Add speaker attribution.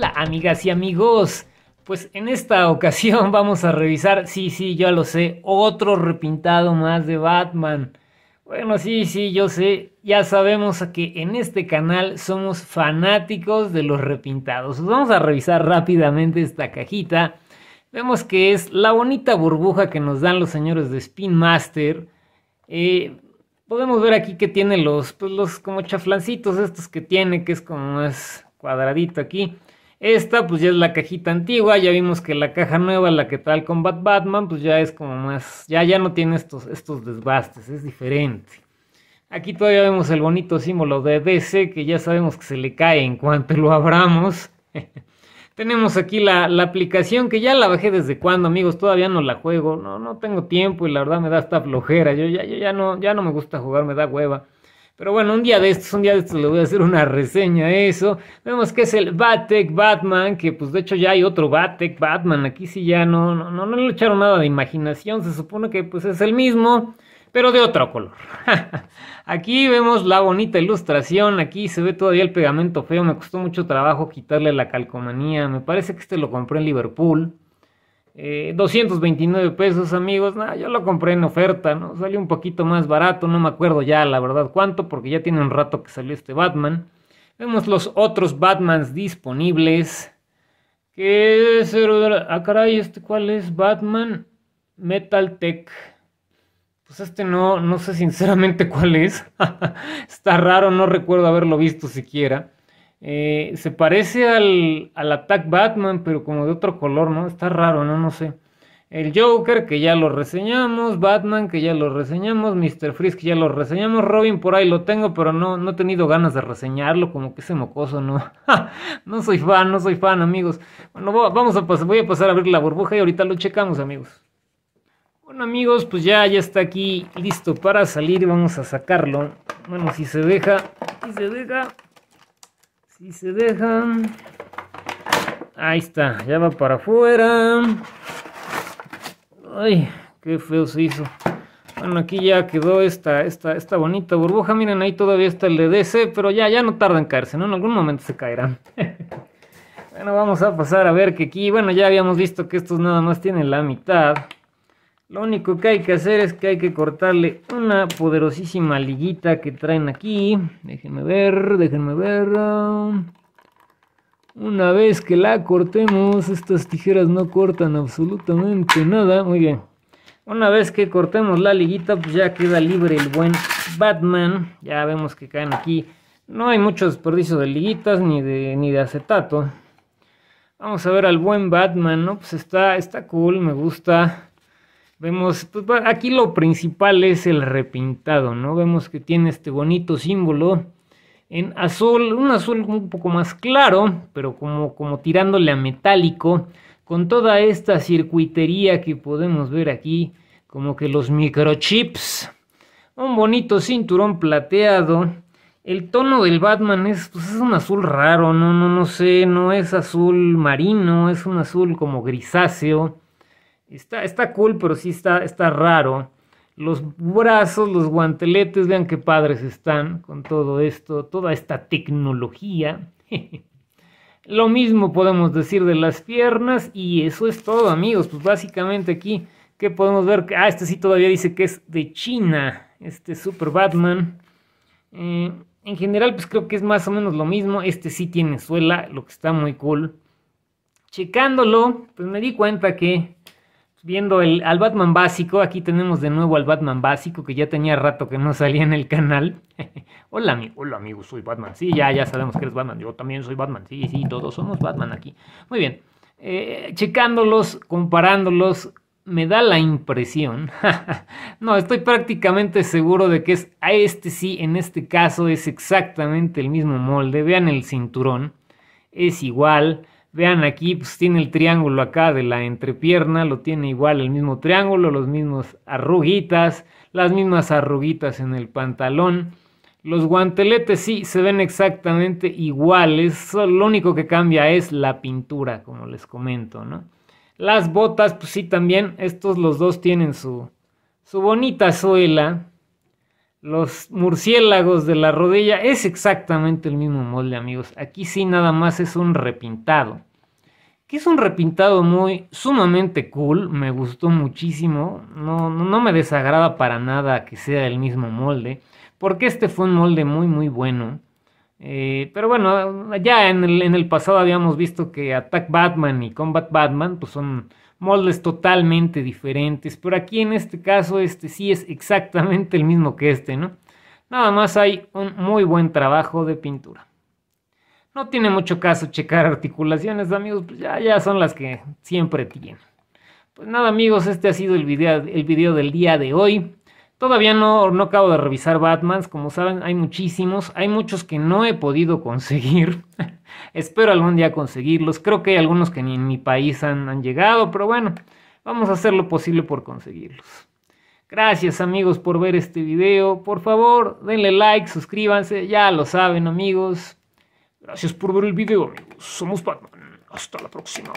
Speaker 1: Hola amigas y amigos. Pues en esta ocasión vamos a revisar, sí, sí, ya lo sé, otro repintado más de Batman. Bueno, sí, sí, yo sé, ya sabemos que en este canal somos fanáticos de los repintados. Vamos a revisar rápidamente esta cajita. Vemos que es la bonita burbuja que nos dan los señores de Spin Master. Eh, podemos ver aquí que tiene los, pues los como chaflancitos estos que tiene, que es como más cuadradito aquí. Esta pues ya es la cajita antigua, ya vimos que la caja nueva, la que trae el Combat Batman, pues ya es como más, ya, ya no tiene estos, estos desbastes, es diferente. Aquí todavía vemos el bonito símbolo de DC que ya sabemos que se le cae en cuanto lo abramos. Tenemos aquí la, la, aplicación que ya la bajé desde cuando, amigos, todavía no la juego, no, no tengo tiempo y la verdad me da esta flojera, yo ya, ya, no, ya no me gusta jugar, me da hueva. Pero bueno, un día de estos, un día de estos le voy a hacer una reseña a eso. Vemos que es el Batek Batman, que pues de hecho ya hay otro Batek Batman. Aquí sí ya no, no, no, no le echaron nada de imaginación. Se supone que pues es el mismo, pero de otro color. aquí vemos la bonita ilustración. Aquí se ve todavía el pegamento feo. Me costó mucho trabajo quitarle la calcomanía. Me parece que este lo compré en Liverpool. 229 eh, pesos, amigos. nada yo lo compré en oferta, ¿no? Salió un poquito más barato, no me acuerdo ya, la verdad, cuánto, porque ya tiene un rato que salió este Batman. Vemos los otros Batmans disponibles. ¿qué es. Er, er, ah, caray, ¿este cuál es? Batman Metal Tech. Pues este no, no sé sinceramente cuál es. Está raro, no recuerdo haberlo visto siquiera. Eh, se parece al, al Attack Batman, pero como de otro color, ¿no? Está raro, ¿no? No sé. El Joker, que ya lo reseñamos, Batman, que ya lo reseñamos, Mr. Freeze, que ya lo reseñamos, Robin, por ahí lo tengo, pero no, no he tenido ganas de reseñarlo, como que ese mocoso, ¿no? no soy fan, no soy fan, amigos. Bueno, vamos a voy a pasar a abrir la burbuja y ahorita lo checamos, amigos. Bueno, amigos, pues ya, ya está aquí listo para salir, vamos a sacarlo. Bueno, si se deja, si se deja... Si se dejan. Ahí está, ya va para afuera. Ay, qué feo se hizo. Bueno, aquí ya quedó esta, esta, esta bonita burbuja. Miren, ahí todavía está el DDC, pero ya, ya no tarda en caerse, ¿no? En algún momento se caerán. bueno, vamos a pasar a ver que aquí, bueno, ya habíamos visto que estos nada más tienen la mitad. Lo único que hay que hacer es que hay que cortarle una poderosísima liguita que traen aquí. Déjenme ver, déjenme ver. Una vez que la cortemos, estas tijeras no cortan absolutamente nada. Muy bien. Una vez que cortemos la liguita, pues ya queda libre el buen Batman. Ya vemos que caen aquí. No hay mucho desperdicio de liguitas ni de, ni de acetato. Vamos a ver al buen Batman, ¿no? Pues está, está cool, me gusta. Vemos, pues, aquí lo principal es el repintado, ¿no? Vemos que tiene este bonito símbolo en azul, un azul un poco más claro, pero como, como tirándole a metálico, con toda esta circuitería que podemos ver aquí, como que los microchips, un bonito cinturón plateado, el tono del Batman es, pues es un azul raro, no, no, no sé, no es azul marino, es un azul como grisáceo, Está, está cool, pero sí está, está raro. Los brazos, los guanteletes, vean qué padres están con todo esto, toda esta tecnología. Lo mismo podemos decir de las piernas y eso es todo amigos. Pues básicamente aquí ¿qué podemos ver ah, este sí todavía dice que es de China, este Super Batman. Eh, en general pues creo que es más o menos lo mismo. Este sí tiene suela, lo que está muy cool. Checándolo, pues me di cuenta que viendo el, al Batman básico, aquí tenemos de nuevo al Batman básico, que ya tenía rato que no salía en el canal. hola, amigo hola amigo, soy Batman. Sí, ya, ya sabemos que eres Batman. Yo también soy Batman. Sí, sí, todos somos Batman aquí. Muy bien. Eh, checándolos, comparándolos, me da la impresión. no, estoy prácticamente seguro de que es a este sí, en este caso es exactamente el mismo molde. Vean el cinturón. Es igual. Vean aquí, pues tiene el triángulo acá de la entrepierna, lo tiene igual el mismo triángulo, los mismos arruguitas, las mismas arruguitas en el pantalón. Los guanteletes sí se ven exactamente iguales, lo único que cambia es la pintura, como les comento, ¿no? Las botas, pues sí también, estos los dos tienen su, su bonita suela, los murciélagos de la rodilla es exactamente el mismo molde, amigos. Aquí sí nada más es un repintado. Que es un repintado muy sumamente cool, me gustó muchísimo. No, no, me desagrada para nada que sea el mismo molde, porque este fue un molde muy, muy bueno. Eh, pero bueno, ya en el, en el pasado habíamos visto que Attack Batman y Combat Batman pues son moldes totalmente diferentes, pero aquí en este caso este sí es exactamente el mismo que este, ¿no? Nada más hay un muy buen trabajo de pintura. No tiene mucho caso checar articulaciones, amigos, pues ya, ya son las que siempre tienen. Pues nada, amigos, este ha sido el video, el del día de hoy. Todavía no, no acabo de revisar Batmans, como saben, hay muchísimos, hay muchos que no he podido conseguir. Espero algún día conseguirlos. Creo que hay algunos que ni en mi país han, llegado, pero bueno, vamos a hacer lo posible por conseguirlos. Gracias amigos por ver este video. Por favor, denle like, suscríbanse, ya lo saben amigos. Gracias por ver el video Somos Batman. Hasta la próxima.